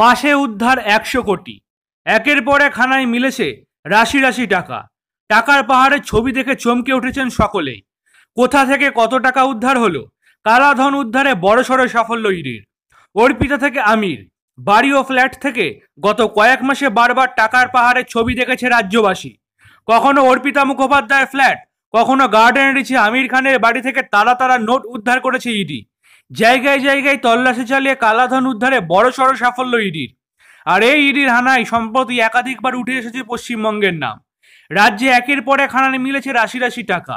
মাসে উদ্ধার একশো কোটি একের পর এক মিলেছে রাশি রাশি টাকা টাকার পাহাড়ের ছবি দেখে চমকে উঠেছেন সকলেই কোথা থেকে কত টাকা উদ্ধার হলো কালাধন উদ্ধারে বড়সড় সাফল্য ইরির অর্পিতা থেকে আমির বাড়ি ও ফ্ল্যাট থেকে গত কয়েক মাসে বারবার টাকার পাহাড়ের ছবি দেখেছে রাজ্যবাসী কখনো অর্পিতা মুখোপাধ্যায় ফ্ল্যাট কখনো গার্ডেন রিচে আমির খানের বাড়ি থেকে তারা তারা নোট উদ্ধার করেছে ইডি জায়গায় জায়গায় তল্লাশি চালিয়ে কালাধন উদ্ধারে বড়সড় সাফল্য ইডির আর এই ইডির হানায় সম্প্রতি একাধিকবার উঠে এসেছে পশ্চিমবঙ্গের নাম রাজ্যে একের পর এক হানানে মিলেছে রাশি রাশি টাকা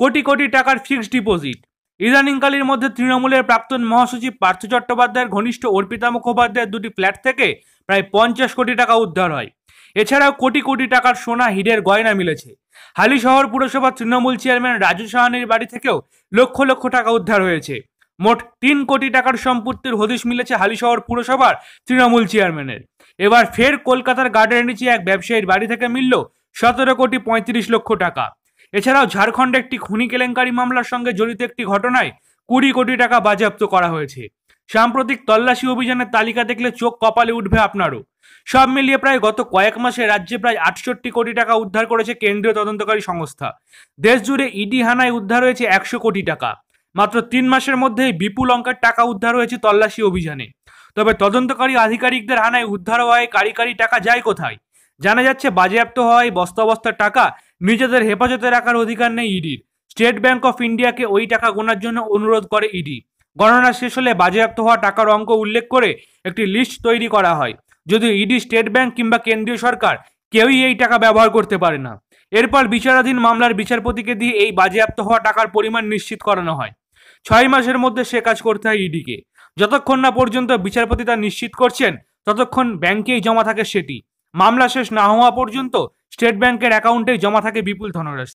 কোটি কোটি টাকার ফিক্সড ডিপোজিট ইদানিংকালের মধ্যে তৃণমূলের প্রাক্তন মহাসচিব পার্থ চট্টোপাধ্যায়ের ঘনিষ্ঠ অর্পিতা মুখোপাধ্যায়ের দুটি ফ্ল্যাট থেকে প্রায় পঞ্চাশ কোটি টাকা উদ্ধার হয় এছাড়াও কোটি কোটি টাকার সোনা হিরের গয়না মিলেছে হালি শহর পুরসভার তৃণমূল চেয়ারম্যান রাজু সাহানির বাড়ি থেকেও লক্ষ লক্ষ টাকা উদ্ধার হয়েছে মোট তিন কোটি টাকার সম্পত্তির হদিশ মিলেছে হালিশহর পুরসভার তৃণমূল চেয়ারম্যানের এবার ফের কলকাতার গার্ডের নিচে এক ব্যবসায়ীর বাড়ি থেকে মিলল সতেরো কোটি পঁয়ত্রিশ লক্ষ টাকা এছাড়াও ঝাড়খণ্ডে একটি খুনি কেলেঙ্কারি মামলার সঙ্গে জড়িত একটি ঘটনায় কুড়ি কোটি টাকা বাজেয়াপ্ত করা হয়েছে সাম্প্রতিক তল্লাশি অভিযানের তালিকা দেখলে চোখ কপালে উঠবে আপনারও সব মিলিয়ে প্রায় গত কয়েক মাসে রাজ্যে প্রায় আটষট্টি কোটি টাকা উদ্ধার করেছে কেন্দ্রীয় তদন্তকারী সংস্থা দেশ জুড়ে ইডি হানায় উদ্ধার হয়েছে একশো কোটি টাকা মাত্র তিন মাসের মধ্যেই বিপুল অঙ্কের টাকা উদ্ধার হয়েছে তল্লাশি অভিযানে তবে তদন্তকারী আধিকারিকদের হানায় উদ্ধার হওয়ায় কারিকারি টাকা যায় কোথায় জানা যাচ্ছে বাজেয়াপ্ত হওয়ায় বস্তা টাকা নিজেদের হেফাজতে রাখার অধিকার নেই ইডির স্টেট ব্যাংক অফ ইন্ডিয়াকে ওই টাকা গোনার জন্য অনুরোধ করে ইডি গণনা শেষ হলে বাজেয়াপ্ত হওয়া টাকার অঙ্ক উল্লেখ করে একটি লিস্ট তৈরি করা হয় যদিও ইডি স্টেট ব্যাংক কিংবা কেন্দ্রীয় সরকার কেউই এই টাকা ব্যবহার করতে পারে না এরপর বিচারাধীন মামলার বিচারপতিকে দিয়ে এই বাজেয়াপ্ত হওয়া টাকার পরিমাণ নিশ্চিত করানো হয় ছয় মাসের মধ্যে সে কাজ করতে হয় ইডিকে e যতক্ষণ না পর্যন্ত বিচারপতি তা নিশ্চিত করছেন ততক্ষণ ব্যাংকেই জমা থাকে সেটি মামলা শেষ না হওয়া পর্যন্ত স্টেট ব্যাংকের অ্যাকাউন্টে জমা থাকে বিপুল ধনরাশি